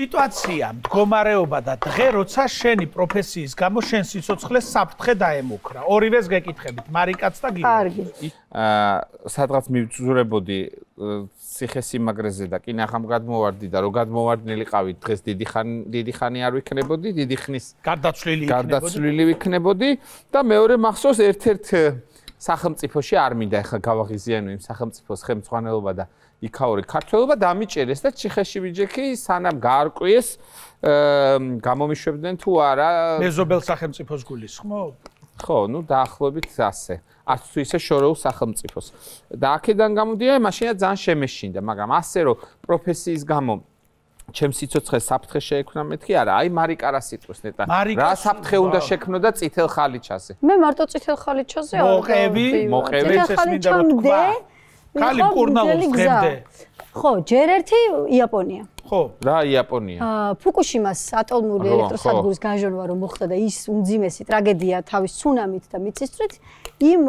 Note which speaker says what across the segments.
Speaker 1: სიტუაცია, მდგომარეობა და დღე, როცა შენი პროფესიის გამო შენ სიცოცხლეს საფრთხე დაემუქრა. ორივეს გეკითხებით, მარიკაც და გიგო. კარგი. აა, სადღაც მივწურებოდი ციხესიმაგრეზე და კინე ახამ გადმოვარდი და რო გადმოვარდნილიყავით, დღეს დიდი ხანი დიდი ხანი არ ვიქნებოდი, დიდი ხნის გარდაცვლილი იქნებოდი. გარდაცვლილი ვიქნებოდი და მეორე მახსოვს ერთ-ერთი სახელმწიფოში არ მინდა ახლა გავაღიზიანო იმ სახელმწიფოს ხელმძღვანელობა და იქაური ქართველობა დამიჭერეს და ციხეში ვიჯექი სანამ გაარკვიეს გამომიშვებდნენ თუ არა მეზობელ სახელმწიფოს გულისხმო? ხო, ну დაახლოებით ასე. არც თუ ისე შორეულ სახელმწიფოს. და აქედან გამოდია, მაშინა ძალიან შემეშინდა, მაგრამ ასე რომ პროფესიის გამო ჩემ სიცოცხლე საფრთხე შეექმნა მეთქი არა აი მარიკარა სიტყვის ნეტა რა საფრთხე უნდა შექმნო და წითელ ხალიჩაზე მე მარტო წითელ ხალიჩაზე არა მოყევი მოყევი ეს მინდა რომ თქვა ხალი კურნალოს ხემდე ხო ჯერ ერთი იაპონია ხო რა იაპონია აა ფუკუშიმას ატომური ელექტროსადგურის განჟონვა რომ მოხდა და ის უმძიმესი ტრაგედია თავის ცუნამით და მიწისძვრით იმ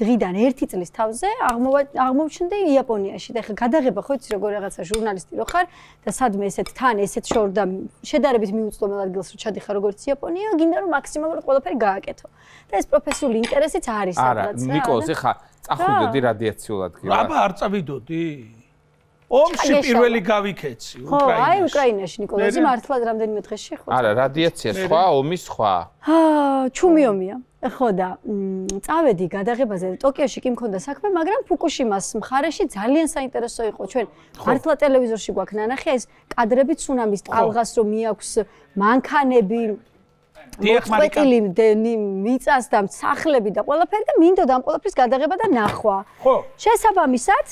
Speaker 1: დღიდან 1 წლის თავზე აღმოჩნდა იაპონიაში და ხა გადაღება ხო იცი როგორ რაღაცა ჟურნალისტი რო ხარ და სადმე ესეთ თან ესეთ შორ და შედარებით მიუწვდომელ ადგილს რო ჩადიხარ როგორც იაპონია გინდა რომ მაქსიმალურად ყველაფერი გააკეთო და ეს პროფესიული ინტერესიც არის რაღაცა არა ნიკოზე ხა წახვიდოდი რადიაციულ ადგილას აბა არ წავიდოდი ომში პირველი გავიქეცი უკრაინაში. ხო, აი უკრაინაში ნიკოლოზი მართლა რამდენიმე დღეში ხო? არა, რადიაცია სხვა, ომი სხვა. აა, ჩუმი ომია. ხო და წავედი გადაღებაზე ტოკიოში კი მქონდა საქმე, მაგრამ ფუკუშიმას მხარეში ძალიან საინტერესო იყო ჩვენ. მართლა ტელევიზორში გვაქვს ნანახი ეს კადრები ცუნამის ტალღას რომ მიაქვს მანქანები დიახმარიკა დენი მიწას და სახლები და ყველაფერი და მინდოდა ამ ყველაფრის გადაღება და ნახვა. ხო. შესაბამისად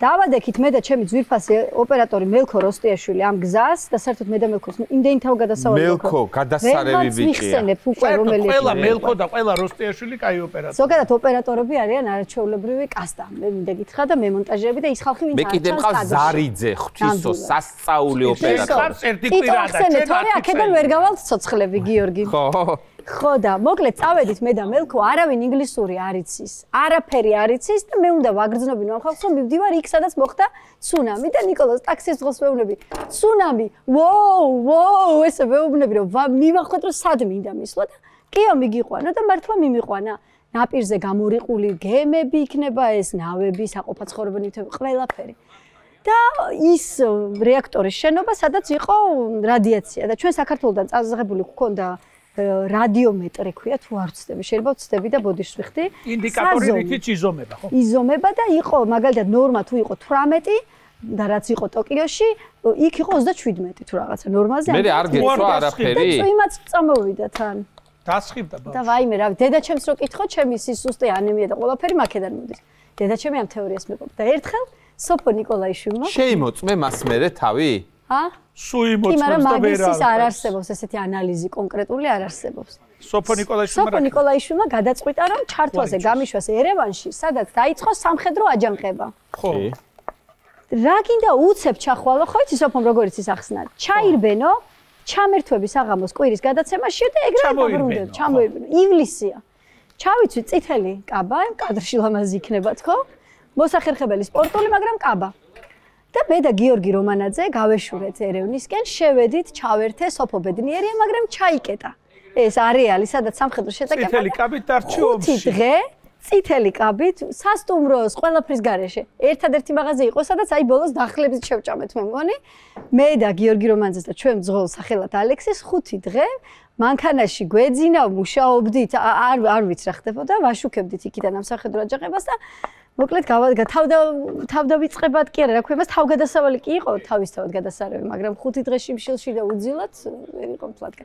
Speaker 1: დავადექით მე და ჩემი ძვირფასი ოპერატორი მელქო როსტიაშვილი ამ გზას და საერთოდ მე და მელქოს იმდენი თავ გადასავალი მელქო გადასარევი ბიჭია ყველა მელქო და ყველა როსტიაშვილი კაი ოპერატორი ზოგადად ოპერატორები არიან არაჩეულებრივი კასტა მე მინდა გითხრა და მე მონტაჟერები და ის ხალხი ვინც არის მე კიდე მყავს ზარიძე ღვთისო სასწაული ოპერატორი ეს ხარ წერტი კვირა და ჩემ აქედან ვერ გავალ ცოცხლები გიორგი ხო ხო ხო და მოკლედ წავედით მე და მელქო, არავინ ინგლისური არ იცის, არაფერი არ იცის და მე უნდა ვაგრძნობინო ამ ხალხს, რომ მივდივარ იქ სადაც მოხდა ცუნამი და نيكოლოს ტაქსის ძღოს მეუბნები. ცუნამი, ვოუ, ვოუ, ესე მეუბნები, რომ მივახვეთ რომ სად მინდა მისვლა და კიო მიგიყვანა და მართლა მიმიყვანა. ნაპირზე გამორიყული გემები იქნება ეს, ნავები, საყოფაცხოვრებელი თემ ყველაფერი. და ის რეაქტორის შენობა, სადაც იყო რადიაცია და ჩვენ საქართველოსთან წაზღებული გვქონდა რადიომეტრი ქვია თუ არ ვცდები. შეიძლება ვცდები და ბოდიშს ვიხდი. ინდიკატორებითიც იზომება, ხო? იზომება და იყო მაგალითად ნორმა თუ იყო 18 და რაც იყო ტოკიოში, იქ იყო 37 თუ რაღაცა ნორმაზე. მე არ გეცო არაფერი. და წვიმაც წამოვიდა თან. დასხივდა ბავშვი. და ვაიმე რა, დედაჩემს რო კითხო, ჩემი სისუსტე ანემია და ყველაფერი მაქედან მოდის. დედაჩემი ამ თეორიას მეკობდა. ერთხელ სოფო ნიკოლაიშვილმა შეიმოწმე მას მერე თავი? აა სუი მოწმობს და ვერა. კი, მაგრამ მაგისის არ არსებობს ესეთი ანალიზი კონკრეტული არ არსებობს. სოფო ნიკოლაიშვილმა სოფო ნიკოლაიშვილმა გადაწყვიტა რომ ჩართვაზე გამიშვას ერევანში, სადაც დაიწყო სამხედრო აჯანყება. ხო. რა გინდა უცებ ჩახვალო ხო იცი სოფომ როგორიც ის ახსნა. ჩაირბენო ჩამერთვების აღამოს კვირის გადაცემაში და ეგრე დაბრუნდება. ჩამოიბნო ივლისია. ჩავიცვი წითელი კაბა, კადრში ლამაზი იქნება თქო. მოსახერხებელი სპორტული, მაგრამ კაბა. და მე და გიორგი რომანაძე გავეშურეთ ერევნისკენ, შევედით, ჩავერთე სოფო ბედნიერია, მაგრამ ჩაიკეტა. ეს არეალი, სადაც სამხედრო შეტაკება. წითელი კაბით დარჩიო ომში. 5 დღე წითელი კაბით სასტუმროს ყველაფრის გარეშე. ერთადერთი მაღაზია იყო, სადაც აი ბოლოს დახლებს შევჭამეთ, მე მგონი. მე და გიორგი რომანძეს და ჩვენ ძღოლ სახელად ალექსის ხუთი დღე მანქანაში გვეძინავ, მუშაობდით, არ არ ვიცი რა ხდებოდა, ვაშუქებდით იქიდან ამ სახელმწიფო აჯანყებას და მოკლედ თავდა თავდავიწყებად კი არა, რა ქვია, მას თავგადასავალი კი იყო თავისთავად გადასარევი, მაგრამ ხუთი დღეში მშილში და უძილად ვერ იყო ფლატკა.